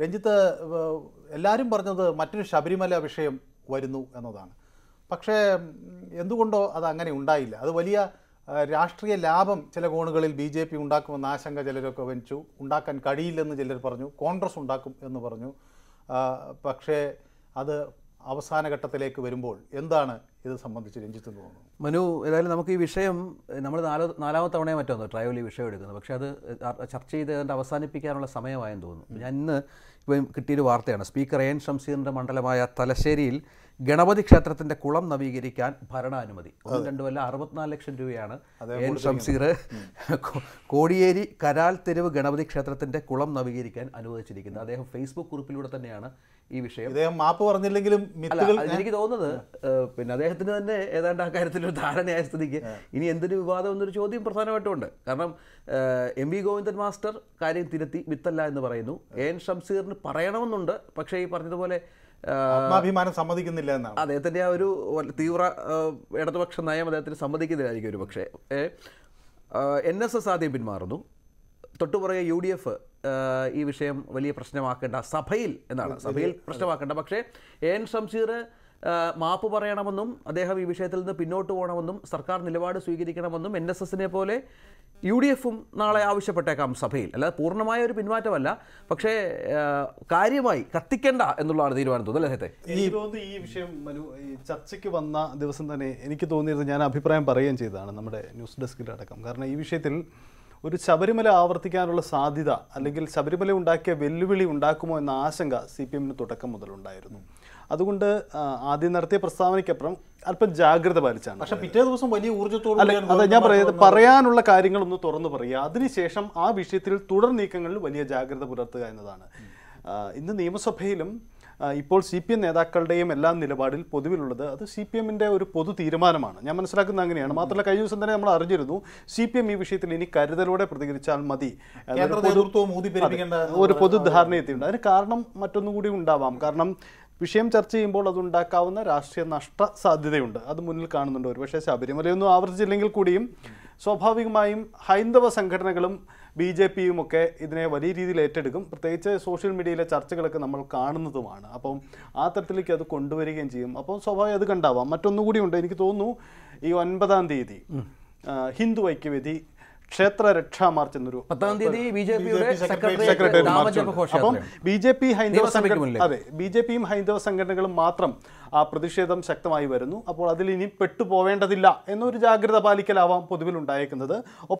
രഞ്ജിത്ത് എല്ലാവരും പറഞ്ഞത് മറ്റൊരു ശബരിമല വിഷയം വരുന്നു എന്നതാണ് പക്ഷേ എന്തുകൊണ്ടോ അത് അങ്ങനെ ഉണ്ടായില്ല അത് വലിയ രാഷ്ട്രീയ ലാഭം ചില കോണുകളിൽ ബി ജെ പി ഉണ്ടാക്കുമെന്ന ആശങ്ക ചിലരൊക്കെ വെച്ചു ഉണ്ടാക്കാൻ കഴിയില്ലെന്ന് ചിലർ പറഞ്ഞു കോൺഗ്രസ് ഉണ്ടാക്കും എന്ന് പറഞ്ഞു പക്ഷേ അത് അവസാന ഘട്ടത്തിലേക്ക് വരുമ്പോൾ എന്താണ് ഇത് സംബന്ധിച്ച് രഞ്ജിത്ത് തോന്നുന്നു മനു ഏതായാലും നമുക്ക് ഈ വിഷയം നമ്മൾ നാലോ നാലാമത്തെ തവണയോ മറ്റോ ട്രയൽ ഈ വിഷയം എടുക്കുന്നത് പക്ഷേ അത് ചർച്ച ചെയ്ത് അതിൻ്റെ അവസാനിപ്പിക്കാനുള്ള സമയമായെന്ന് തോന്നുന്നു ഞാൻ ഇന്ന് ഇപ്പം കിട്ടിയൊരു വാർത്തയാണ് സ്പീക്കർ എൻ ശംസീറിൻ്റെ മണ്ഡലമായ തലശ്ശേരിയിൽ ഗണപതി ക്ഷേത്രത്തിന്റെ കുളം നവീകരിക്കാൻ ഭരണാനുമതി ഒന്നും രണ്ടുമല്ല അറുപത്തിനാല് ലക്ഷം രൂപയാണ് എൻ ഷംസീർ കോടിയേരി കരാൽ തെരുവ് ഗണപതി ക്ഷേത്രത്തിന്റെ കുളം നവീകരിക്കാൻ അനുവദിച്ചിരിക്കുന്നത് അദ്ദേഹം ഫേസ്ബുക്ക് കുറിപ്പിലൂടെ തന്നെയാണ് ഈ വിഷയം അദ്ദേഹം മാപ്പ് പറഞ്ഞില്ലെങ്കിലും എനിക്ക് തോന്നുന്നത് പിന്നെ അദ്ദേഹത്തിന് തന്നെ ഏതാണ്ട് ആ കാര്യത്തിൽ ഒരു ധാരണയായ സ്ഥിതിക്ക് ഇനി എന്തിനു വിവാദം എന്നൊരു ചോദ്യം പ്രധാനമായിട്ടുണ്ട് കാരണം എം വി ഗോവിന്ദൻ മാസ്റ്റർ കാര്യം തിരുത്തി വിത്തല്ല എന്ന് പറയുന്നു എൻ ഷംസീറിന് പറയണമെന്നുണ്ട് പക്ഷേ ഈ പറഞ്ഞതുപോലെ ആത്മാഭിമാനം സമ്മതിക്കുന്നില്ല എന്നാണ് അദ്ദേഹത്തിൻ്റെ ആ ഒരു തീവ്ര ഇടതുപക്ഷ നയം അദ്ദേഹത്തിന് സമ്മതിക്കുന്നില്ലായിരിക്കും ഒരു പക്ഷേ എൻ എസ് എസ് ആദ്യം പിന്മാറുന്നു തൊട്ടുപുറകെ യു ഡി എഫ് ഈ വിഷയം വലിയ പ്രശ്നമാക്കേണ്ട സഭയിൽ എന്നാണ് സഭയിൽ പ്രശ്നമാക്കേണ്ട പക്ഷേ എൻ ഷംഷീർ മാപ്പ് പറയണമെന്നും അദ്ദേഹം ഈ വിഷയത്തിൽ നിന്ന് പിന്നോട്ട് പോകണമെന്നും സർക്കാർ നിലപാട് സ്വീകരിക്കണമെന്നും എൻ എസ് എസിനെ പോലെ യു ഡി എഫും നാളെ ആവശ്യപ്പെട്ടേക്കാം സഭയിൽ അല്ലാതെ പൂർണ്ണമായ ഒരു പിന്മാറ്റമല്ല പക്ഷേ കാര്യമായി കത്തിക്കേണ്ട എന്നുള്ളതാണ് തീരുമാനം തോന്നുന്നത് അല്ലേ എനിക്ക് തോന്നുന്നു ഈ വിഷയം മനു ചർച്ചയ്ക്ക് വന്ന ദിവസം തന്നെ എനിക്ക് തോന്നിയത് ഞാൻ അഭിപ്രായം പറയുകയും ചെയ്തതാണ് നമ്മുടെ ന്യൂസ് അടക്കം കാരണം ഈ വിഷയത്തിൽ ഒരു ശബരിമല ആവർത്തിക്കാനുള്ള സാധ്യത അല്ലെങ്കിൽ ശബരിമല ഉണ്ടാക്കിയ വെല്ലുവിളി ഉണ്ടാക്കുമോ എന്ന ആശങ്ക സി പി എമ്മിന് തുടക്കം മുതലുണ്ടായിരുന്നു അതുകൊണ്ട് ആദ്യം നടത്തിയ പ്രസ്താവനയ്ക്കപ്പുറം അല്പം ജാഗ്രത പാലിച്ചാണ് പക്ഷെ പിറ്റേ ദിവസം വലിയ ഊർജ്ജത്തോടെ അതെ ഞാൻ പറയുന്നത് പറയാനുള്ള കാര്യങ്ങളൊന്ന് തുറന്നു പറയുക അതിനുശേഷം ആ വിഷയത്തിൽ തുടർ നീക്കങ്ങളിൽ വലിയ ജാഗ്രത പുലർത്തുക എന്നതാണ് ഇന്ന് നിയമസഭയിലും ഇപ്പോൾ സി പി എം നേതാക്കളുടെയും എല്ലാ നിലപാടിൽ പൊതുവിലുള്ളത് അത് സി പി എമ്മിൻ്റെ ഒരു പൊതു തീരുമാനമാണ് ഞാൻ മനസ്സിലാക്കുന്നത് അങ്ങനെയാണ് മാത്രമല്ല കഴിഞ്ഞ ദിവസം തന്നെ നമ്മൾ അറിഞ്ഞിരുന്നു സി പി എം ഈ വിഷയത്തിൽ ഇനി കരുതലോടെ പ്രതികരിച്ചാൽ മതി ഒരു പൊതുധാരണ എത്തിയിട്ടുണ്ട് അതിന് കാരണം മറ്റൊന്നും കൂടി ഉണ്ടാവാം കാരണം വിഷയം ചർച്ച ചെയ്യുമ്പോൾ അതുണ്ടാക്കാവുന്ന രാഷ്ട്രീയ നഷ്ട സാധ്യതയുണ്ട് അത് മുന്നിൽ കാണുന്നുണ്ട് ഒരുപക്ഷെ ശബരിമലയൊന്നും ആവർത്തിച്ചില്ലെങ്കിൽ കൂടിയും സ്വാഭാവികമായും ഹൈന്ദവ സംഘടനകളും ബി ജെ ഒക്കെ ഇതിനെ വലിയ രീതിയിൽ ഏറ്റെടുക്കും പ്രത്യേകിച്ച് സോഷ്യൽ മീഡിയയിലെ ചർച്ചകളൊക്കെ നമ്മൾ കാണുന്നതുമാണ് അപ്പം ആ തരത്തിലേക്ക് അത് കൊണ്ടുവരികയും ചെയ്യും അപ്പോൾ സ്വാഭാവികം അത് കണ്ടാവാം മറ്റൊന്നുകൂടി ഉണ്ട് എനിക്ക് തോന്നുന്നു ഈ ഒൻപതാം തീയതി ഹിന്ദു ഐക്യവേദി ക്ഷേത്ര മാർച്ച് എന്നൊരു പത്താം തീയതി ബി ജെ പിയുടെ സെക്രട്ടറി അപ്പം ബി ജെ പി ഹൈന്ദവ സംഘടന അതെ ബി ജെ പിയും ഹൈന്ദവ സംഘടനകളും മാത്രം ആ പ്രതിഷേധം ശക്തമായി വരുന്നു അപ്പോൾ അതിൽ ഇനി പെട്ടുപോവേണ്ടതില്ല എന്നൊരു ജാഗ്രത പാലിക്കലാവാം പൊതുവിൽ ഉണ്ടായേക്കുന്നത്